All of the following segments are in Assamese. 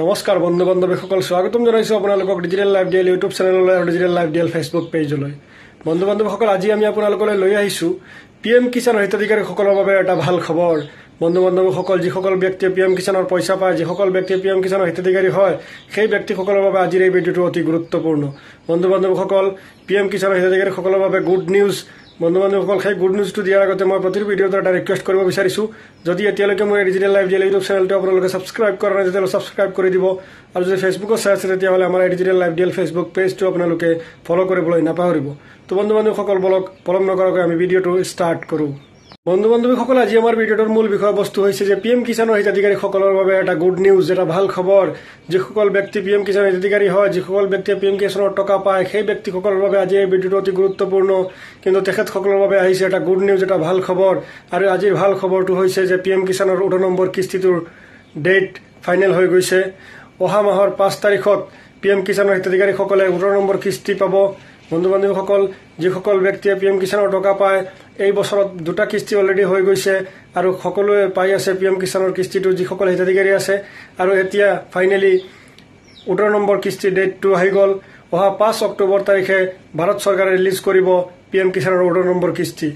নমস্কাৰ বন্ধু বান্ধৱীসকল স্বাগতম জনাইছোঁ আপোনালোকক ডিজিটেল লাইফ ডিএল ইউটিউব চেনেললৈ আৰু ডিজিটেল লাইভ ডিয়েল ফেচবুক পেজলৈ বন্ধু বান্ধৱীসকল আজি আমি আপোনালোকলৈ লৈ আহিছোঁ পি এম কিষাণৰ হিতাধিকাৰীসকলৰ বাবে এটা ভাল খবৰ বন্ধু বান্ধৱীসকল যিসকল ব্যক্তিয়ে পি এম কিষাণৰ পইচা পায় যিসকল ব্যক্তিয়ে পি এম কিষাণৰ হিতাধিকাৰী হয় সেই ব্যক্তিসকলৰ বাবে আজিৰ এই ভিডিঅ'টো অতি গুৰুত্বপূৰ্ণ বন্ধু বান্ধৱীসকল পি এম কিষাণৰ হিতাধিকাৰীসকলৰ বাবে গুড নিউজ বন্ধু বান্ধৱসকল সেই গুড নিউজটো দিয়াৰ আগতে মই প্ৰতিটো ভিডিঅ'ত এটা ৰিকুৱেষ্ট কৰিব বিচাৰিছোঁ যদি এতিয়ালৈকে মই ডিজিটেল লাইফ ডেইলী ইউটিউব চেনেলটো আপোনালোকে ছাবস্ক্ৰাইব কৰা নাই তেতিয়াহ'লে ছাবস্ক্ৰাইব কৰি দিব আৰু যদি ফেচবুকত চাই আছে তেতিয়াহ'লে আমাৰ ডিজিটেল লাইফ ডেইল ফেচবুক পেজটো আপোনালোকে ফ'ল' কৰিবলৈ নাপাহৰিব তো বন্ধু বান্ধৱসকল বলক পলম নকৰাকৈ আমি ভিডিঅ'টো ষ্টাৰ্ট কৰোঁ বন্ধু বান্ধৱীসকল আজি আমাৰ ভিডিঅ'টোৰ মূল বিষয়বস্তু হৈছে যে পি এম কিষাণৰ হিতাধিকাৰীসকলৰ বাবে এটা গুড নিউজ এটা ভাল খবৰ যিসকল ব্যক্তি পি এম কিষাণৰ হিতাধিকাৰী হয় যিসকল ব্যক্তিয়ে পি এম কিষাণৰ টকা পায় সেই ব্যক্তিসকলৰ বাবে আজি এই ভিডিঅ'টো অতি গুৰুত্বপূৰ্ণ কিন্তু তেখেতসকলৰ বাবে আহিছে এটা গুড নিউজ এটা ভাল খবৰ আৰু আজিৰ ভাল খবৰটো হৈছে যে পি এম কিষাণৰ উদ নম্বৰ কিস্তিটোৰ ডেট ফাইনেল হৈ গৈছে অহা মাহৰ পাঁচ তাৰিখত পি এম কিষাণৰ হিতাধিকাৰীসকলে উদ নম্বৰ কিস্তি পাব বন্ধু বান্ধৱীসকল যিসকল ব্যক্তিয়ে পি এম কিষাণৰ টকা পায় এই বছৰত দুটা কিস্তি অলৰেডি হৈ গৈছে আৰু সকলোৱে পাই আছে পি এম কিষাণৰ কিস্তিটো যিসকল হিতাধিকাৰী আছে আৰু এতিয়া ফাইনেলি ওঠৰ নম্বৰ কিস্তি ডেটটো আহি গ'ল অহা পাঁচ অক্টোবৰ তাৰিখে ভাৰত চৰকাৰে ৰিলিজ কৰিব পি এম কিষাণৰ ওঠৰ নম্বৰ কিস্তি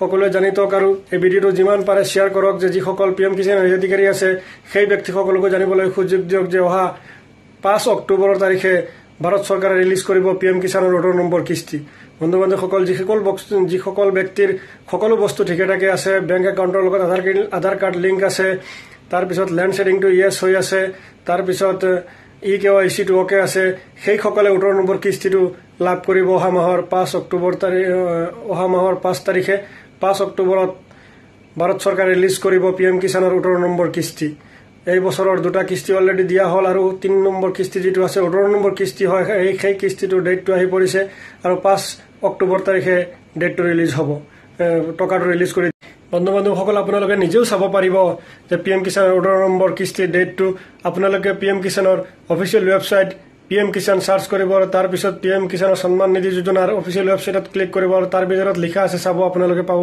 সকলোৱে জানি থওক আৰু এই ভিডিঅটো যিমান পাৰে শ্বেয়াৰ কৰক যে যিসকল পি এম কিষাণৰ হিতাধিকাৰী আছে সেই ব্যক্তিসকলকো জানিবলৈ সুযোগ দিয়ক যে অহা পাঁচ অক্টোবৰৰ তাৰিখে ভাৰত চৰকাৰে ৰিলিজ কৰিব পি এম কিষাণৰ ৰোডৰ নম্বৰ কিস্তি বন্ধু বান্ধৱসকল যিসকল বস্তু যিসকল ব্যক্তিৰ সকলো বস্তু ঠিকে ঠাকে আছে বেংক একাউণ্টৰ লগত আধাৰ আধাৰ কাৰ্ড লিংক আছে তাৰপিছত লেণ্ড শ্বেডিংটো ইয়েছ হৈ আছে তাৰপিছত ই কে ৱাই চিটো অ'কে আছে সেইসকলে ওঠৰ নম্বৰ কিস্তিটো লাভ কৰিব অহা মাহৰ পাঁচ অক্টোবৰ তাৰিখ অহা মাহৰ পাঁচ তাৰিখে পাঁচ অক্টোবৰত ভাৰত চৰকাৰে ৰিলিজ কৰিব পি এম কিষাণৰ ওঠৰ নম্বৰ কিস্তি এই বছৰৰ দুটা কিস্তি অলৰেডি দিয়া হ'ল আৰু তিনি নম্বৰ কিস্তি যিটো আছে ওঠৰ নম্বৰ কিস্তি হয় এই সেই কিস্তিটোৰ ডেটটো আহি পৰিছে আৰু পাঁচ অক্টোবৰ তাৰিখে ডেটটো ৰিলিজ হ'ব টকাটো ৰিলিজ কৰি বন্ধু বান্ধৱসকল আপোনালোকে নিজেও চাব পাৰিব যে পি এম কিষাণৰ ওঠৰ নম্বৰ কিস্তিৰ ডেটটো আপোনালোকে পি এম কিষাণৰ official website P M Kisan search কৰিব আৰু তাৰপিছত পি এম কিষাণৰ সন্মান নিধি যোজনাৰ অফিচিয়েল ৱেবছাইটত ক্লিক কৰিব আৰু তাৰ ভিতৰত লিখা আছে চাব আপোনালোকে পাব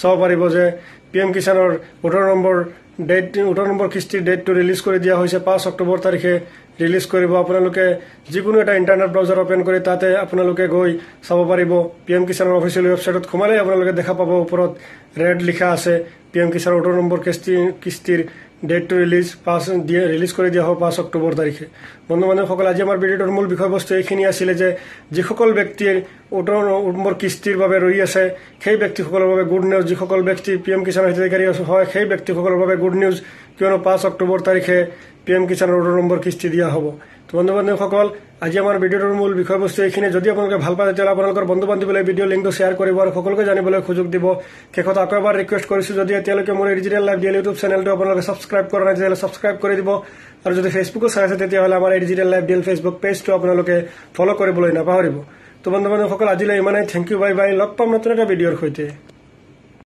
চাব পাৰিব যে পি এম কিষাণৰ ওঠৰ নম্বৰ ডেট ওঠৰ নম্বৰ কিস্তিৰ ডেটটো ৰিলিজ কৰি দিয়া হৈছে পাঁচ অক্টোবৰ তাৰিখে ৰিলিজ কৰিব আপোনালোকে যিকোনো এটা ইণ্টাৰনেট ব্ৰাউজাৰ অপেন কৰি তাতে আপোনালোকে গৈ চাব পাৰিব পি এম কিষাণৰ অফিচিয়েল ৱেবছাইটত সোমালেই আপোনালোকে দেখা পাব ওপৰত ৰেড লিখা আছে পি এম কিষাণৰ অৰ্ডাৰ নম্বৰ কিস্তি কিস্তিৰ ডেটটো ৰিলিজ পাঁচ দিয়ে ৰিলিজ কৰি দিয়া হ'ব পাঁচ অক্টোবৰ তাৰিখে বন্ধু বান্ধৱসকল আজি আমাৰ ভিডিঅ'টোৰ মূল বিষয়বস্তু এইখিনি আছিলে যে যিসকল ব্যক্তিৰ অৰ্ডাৰ নম্বৰ কিস্তিৰ বাবে ৰৈ আছে সেই ব্যক্তিসকলৰ বাবে গুড নিউজ যিসকল ব্যক্তি পি এম কিষাণৰ হিতাধিকাৰী হয় সেই ব্যক্তিসকলৰ বাবে গুড নিউজ কিয়নো পাঁচ অক্টোবৰ তাৰিখে পি এম কিষাণ ৰোডৰ নম্বৰ কিস্তি দিয়া হ'ব তো বন্ধু বান্ধৱীসকল আজি আমাৰ ভিডিঅ'টোৰ মূল বিষয়বস্তু এইখিনি যদি আপোনালোকে ভাল পায় তেতিয়াহ'লে আপোনালোকৰ বন্ধু বান্ধৱীলৈ ভিডিঅ' লিংকটো শ্বেয়াৰ কৰিব আৰু সকলোকে জানিবলৈ সুযোগ দিব শেষত আকৌ এবাৰ ৰিকুৱেষ্ট কৰিছোঁ যদি এতিয়ালৈকে মোৰ এই ডিজিটেল লাইফ ডিএল ইউটিউব চেনেলটো আপোনালোকে ছাবস্ক্ৰাইব কৰা নাই তেতিয়াহ'লে ছাবস্ক্ৰাইব কৰি দিব আৰু যদি ফেচবুকো চাই আছে তেতিয়াহ'লে আমাৰ এই ডিজিটেল লাইফ ডিএল ফেচবুক পেজটো আপোনালোকে ফ'ল' কৰিবলৈ নাপাহৰিব তো বন্ধু বান্ধৱীসকল আজিলৈ ইমানেই থেংক ইউ বাই বাই লগ পাম নতুন এটা ভিডিঅ'ৰ সৈতে